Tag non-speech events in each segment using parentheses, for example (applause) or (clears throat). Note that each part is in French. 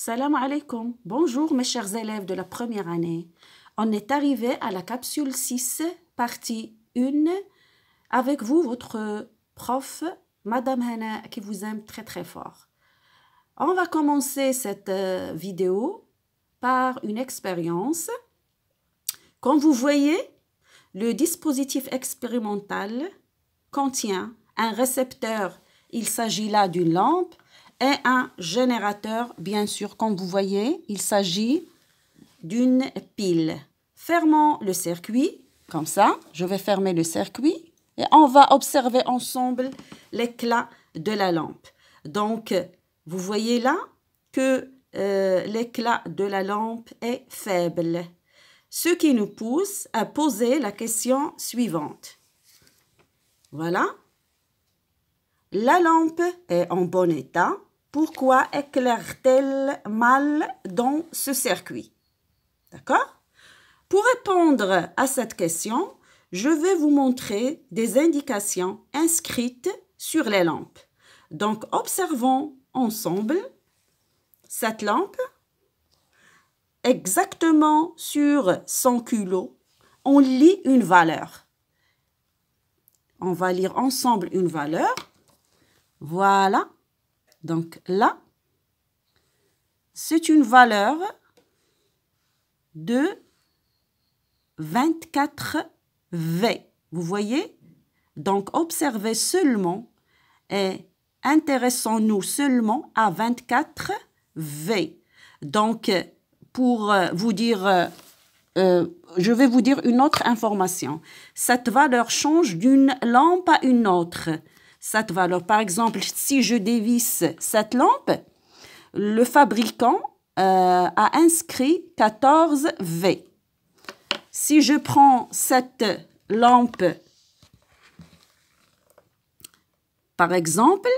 Salam alaikum. Bonjour mes chers élèves de la première année. On est arrivé à la capsule 6, partie 1. Avec vous, votre prof, Madame Hana, qui vous aime très très fort. On va commencer cette euh, vidéo par une expérience. Comme vous voyez, le dispositif expérimental contient un récepteur. Il s'agit là d'une lampe et un générateur, bien sûr. Comme vous voyez, il s'agit d'une pile. Fermons le circuit, comme ça. Je vais fermer le circuit et on va observer ensemble l'éclat de la lampe. Donc, vous voyez là que euh, l'éclat de la lampe est faible. Ce qui nous pousse à poser la question suivante. Voilà. La lampe est en bon état pourquoi éclaire-t-elle mal dans ce circuit D'accord Pour répondre à cette question, je vais vous montrer des indications inscrites sur les lampes. Donc, observons ensemble cette lampe exactement sur son culot. On lit une valeur. On va lire ensemble une valeur. Voilà. Donc là, c'est une valeur de 24 V. Vous voyez Donc observez seulement et intéressons-nous seulement à 24 V. Donc pour euh, vous dire, euh, euh, je vais vous dire une autre information. Cette valeur change d'une lampe à une autre cette valeur. Par exemple, si je dévisse cette lampe, le fabricant euh, a inscrit 14V. Si je prends cette lampe, par exemple,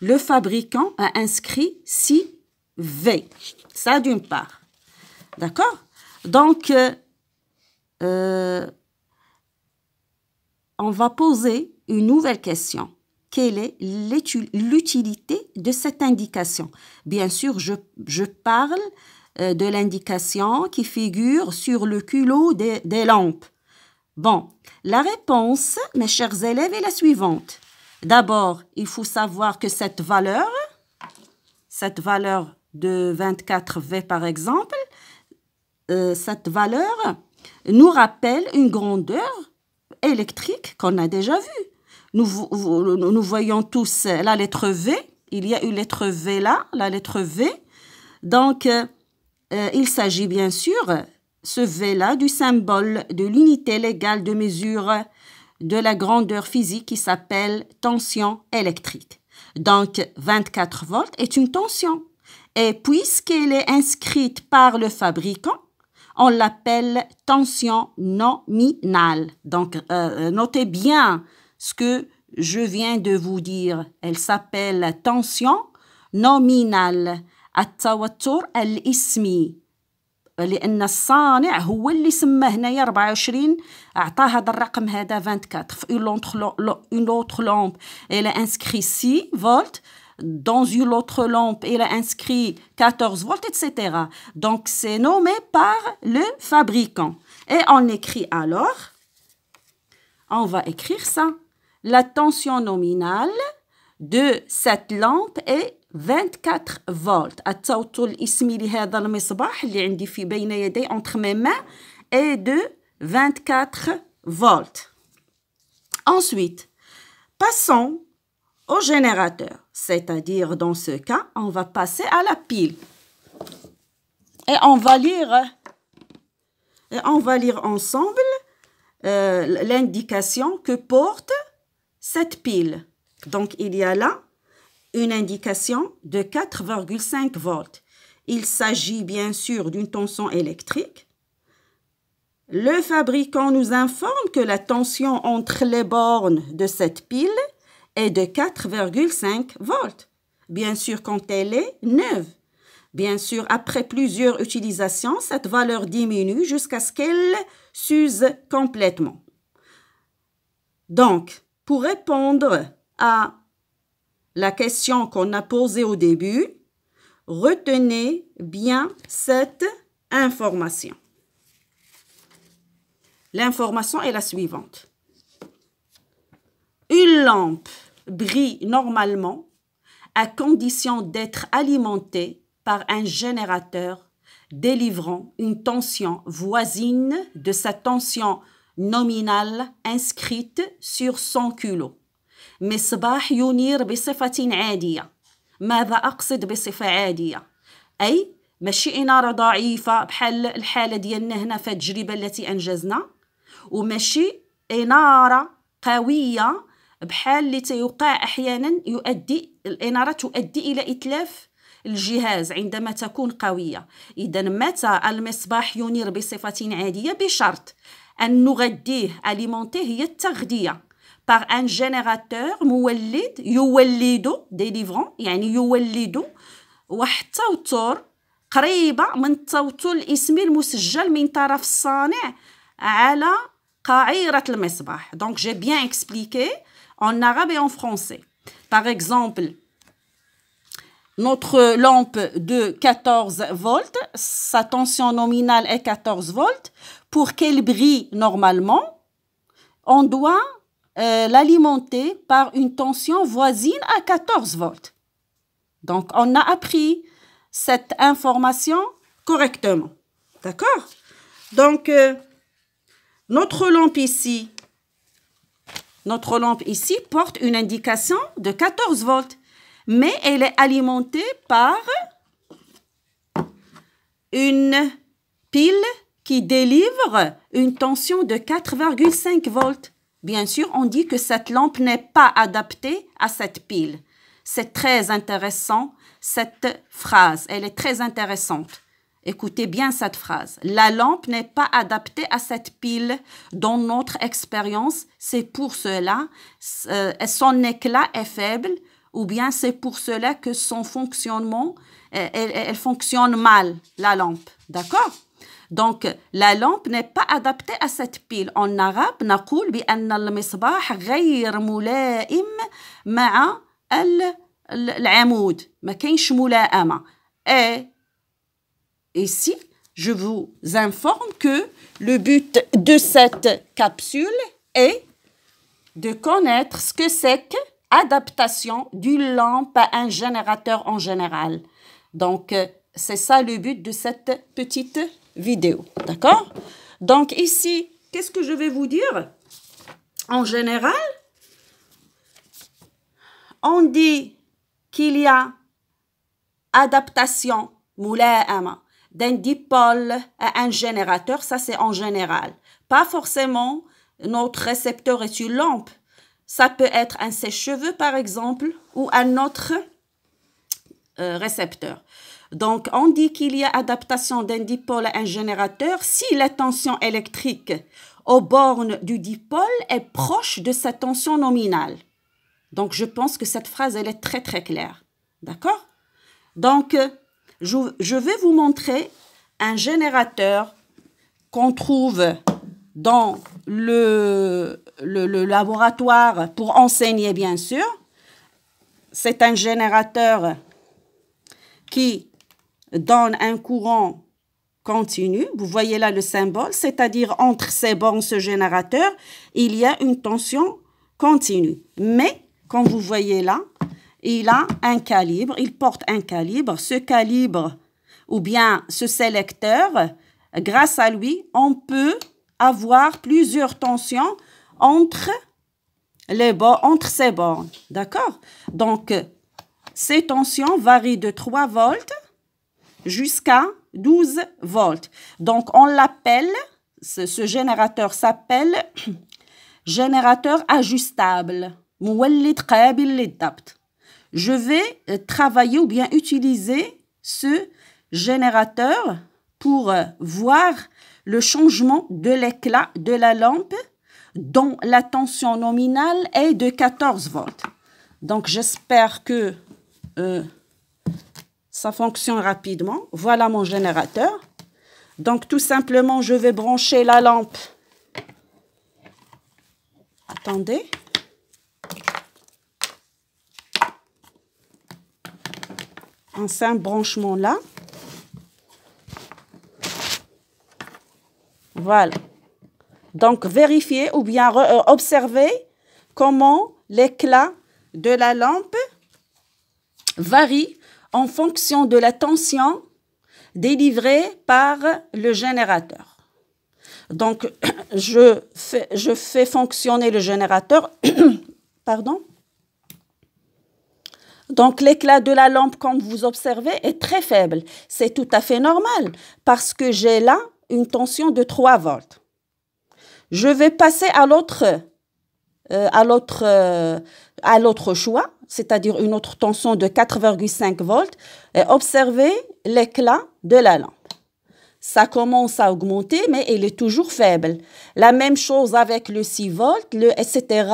le fabricant a inscrit 6V. Ça d'une part. D'accord Donc, euh, euh, on va poser une nouvelle question quelle est l'utilité de cette indication. Bien sûr, je, parle euh, de l'indication qui figure sur le culot des, lampes. Bon, la réponse, mes chers élèves, est la suivante. D'abord, il faut savoir que cette valeur, cette valeur de 24V par exemple, euh, cette valeur nous rappelle une grandeur électrique qu'on a déjà vue nous, voyons tous euh, la lettre V. Il y a une lettre V là, la lettre V. Donc, euh, euh, il s'agit bien sûr, ce V là, du symbole de l'unité légale de mesure de la grandeur physique qui s'appelle tension électrique. Donc, 24 volts est une tension. Et puisqu'elle est inscrite par le fabricant, on l'appelle tension nominale. Donc, notez bien ce que je viens de vous dire. Elle s'appelle tension nominale. التوتر الاسمي لان الصانع هو اللي سمى هنايا 24 هذا الرقم هذا 24 في اون لوتر elle الى انسكري 6 volts. dans une autre lampe, il a inscrit 14 volts, etc. Donc, c'est nommé par le fabricant. Et on écrit alors, on va écrire ça. La tension nominale de cette lampe est 24 volts. À الاسمي le المصباح misbah عندي في بين entre mes mains est de 24 volts. Ensuite, passons au générateur, c'est-à-dire dans ce cas, on va passer à la pile. Et on va lire on va lire ensemble euh, l'indication que porte cette pile. Donc, il y a là une indication de 4,5 volts. Il s'agit bien sûr d'une tension électrique. Le fabricant nous informe que la tension entre les bornes de cette pile est de 4,5 volts. Bien sûr, quand elle est neuve. Bien sûr, après plusieurs utilisations, cette valeur diminue jusqu'à ce qu'elle s'use complètement. Donc, pour répondre à la question qu'on a posée au début, retenez bien cette information. L'information est la suivante. Une lampe brille normalement à condition d'être alimentée par un générateur délivrant une tension voisine de sa tension نومينال انسكريت سور سون كيلو مصباح ينير بصفة عادية ماذا أقصد بصفة عادية؟ أي ماشي إنارة ضعيفة بحال الحالة ديالنا هنا في التجربة التي أنجزنا وماشي إنارة قوية بحال اللي تيوقع أحيانا يؤدي الإنارة تؤدي إلى إتلاف الجهاز عندما تكون قوية إذا متى المصباح ينير بصفة عادية بشرط Nous avons alimenté par un générateur délivrant et nous avons fait un peu de temps pour nous faire un peu de temps pour nous faire un peu de temps pour nous faire un peu de temps pour nous faire un peu de temps pour nous faire de temps Donc, j'ai bien expliqué en arabe et en français. Par exemple, notre lampe de 14 volts, sa tension nominale est 14 volts pour qu'elle brille normalement, on doit euh, l'alimenter par une tension voisine à 14 volts. Donc, on a appris cette information correctement. D'accord Donc, euh, notre lampe ici, notre lampe ici porte une indication de 14 volts, mais elle est alimentée par une pile qui délivre une tension de 4,5 volts. Bien sûr, on dit que cette lampe n'est pas adaptée à cette pile. C'est très intéressant, cette phrase. Elle est très intéressante. Écoutez bien cette phrase. La lampe n'est pas adaptée à cette pile. Dans notre expérience, c'est pour cela, que euh, son éclat est faible ou bien c'est pour cela que son fonctionnement, euh, elle fonctionne mal, la lampe. D'accord donc, la lampe n'est pas adaptée à cette pile. En arabe, نقول بأن المصباح غير ملائم مع العمود. ما كاينش ملائمة. Et ici, je vous informe que le but de cette capsule est de connaître ce que c'est que adaptation d'une lampe à un générateur en général. Donc, c'est ça le but de cette petite vidéo. D'accord Donc ici, qu'est-ce que je vais vous dire En général, on dit qu'il y a adaptation, main d'un dipôle à un générateur, ça c'est en général. Pas forcément notre récepteur est une lampe. Ça peut être un sèche-cheveux par exemple ou un autre euh, récepteur. Donc, on dit qu'il y a adaptation d'un dipôle à un générateur si la tension électrique aux bornes du dipôle est proche de sa tension nominale. Donc, je pense que cette phrase, elle est très, très claire. D'accord Donc, euh, je, vais vous montrer un générateur qu'on trouve dans le, le laboratoire pour enseigner, bien sûr. C'est un générateur qui donne un courant continu. Vous voyez là le symbole, c'est-à-dire entre ces bornes, ce générateur, il y a une tension continue. Mais, comme vous voyez là, il a un calibre, il porte un calibre. Ce calibre, ou bien ce sélecteur, grâce à lui, on peut avoir plusieurs tensions entre, les ces bornes. D'accord Donc, ces tensions varient de 3 volts jusqu'à 12 volts. Donc, on l'appelle, ce, générateur s'appelle (clears throat) générateur ajustable. Je vais euh, travailler ou bien utiliser ce générateur pour euh, voir le changement de l'éclat de la lampe dont la tension nominale est de 14 volts. Donc j'espère que euh, ça fonctionne rapidement. Voilà mon générateur. Donc, tout simplement, je vais brancher la lampe. Attendez. Un simple branchement là. Voilà. Donc, vérifier ou bien euh, observer comment l'éclat de la lampe varie en fonction de la tension délivrée par le générateur. Donc, (clears throat) je fais, fonctionner le générateur. (clears throat) Pardon. Donc l'éclat de la lampe, comme vous observez, est très faible. C'est tout à fait normal parce que j'ai là une tension de 3 volts. Je vais passer à l'autre euh, à l'autre euh, à l'autre choix, c'est-à-dire une autre tension de 4,5 volts, et observez l'éclat de la lampe. Ça commence à augmenter, mais elle est toujours faible. La même chose avec le 6 volts, le etc.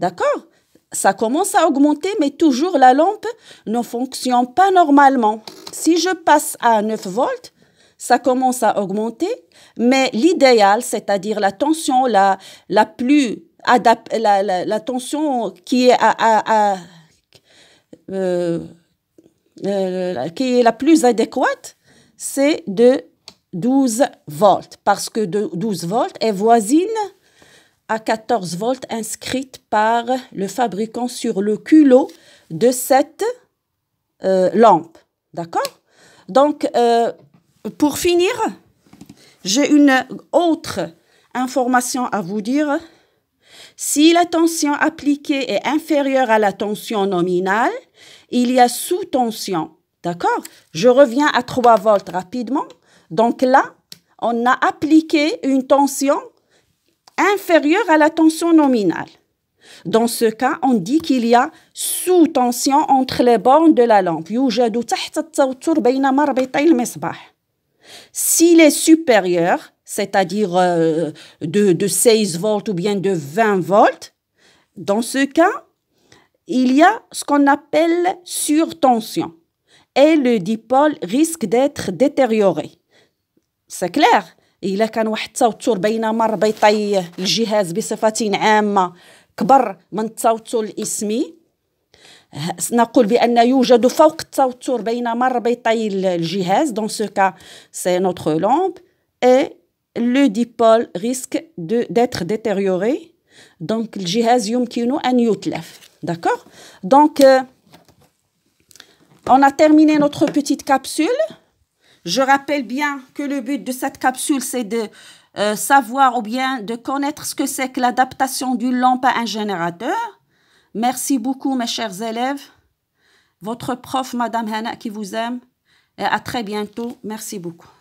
D'accord Ça commence à augmenter, mais toujours la lampe ne fonctionne pas normalement. Si je passe à 9 volts, ça commence à augmenter, mais l'idéal, c'est-à-dire la tension la, la plus la, la, tension qui est, euh, euh, qui est la plus adéquate, c'est de 12 volts, parce que de 12 volts est voisine à 14 volts inscrite par le fabricant sur le culot de cette euh, lampe. D'accord Donc, pour finir, j'ai une autre information à vous dire. Si la tension appliquée est inférieure à la tension nominale, il y a sous-tension. D'accord Je reviens à 3 volts rapidement. Donc là, on a appliqué une tension inférieure à la tension nominale. Dans ce cas, on dit qu'il y a sous-tension entre les bornes de la lampe. s'il est supérieur, c'est-à-dire euh, de, de 16 volts ou bien de 20 volts, dans ce cas, il y a ce qu'on appelle surtension et le dipôle risque d'être détérioré. C'est clair Il y a إلا كان واحد التوتر بين مربطي الجهاز بصفة عامة كبر من التوتر الاسمي نقول بأن يوجد فوق التوتر بين مربطي الجهاز dans ce cas, c'est notre lampe, et le dipôle risque d'être détérioré. Donc, le jihaz un an yutlef. D'accord Donc, euh, on a terminé notre petite capsule. Je rappelle bien que le but de cette capsule, c'est de euh, savoir ou bien de connaître ce que c'est que l'adaptation d'une lampe à un générateur. Merci beaucoup, mes chers élèves. Votre prof, Madame Hanna, qui vous aime. Et à très bientôt. Merci beaucoup.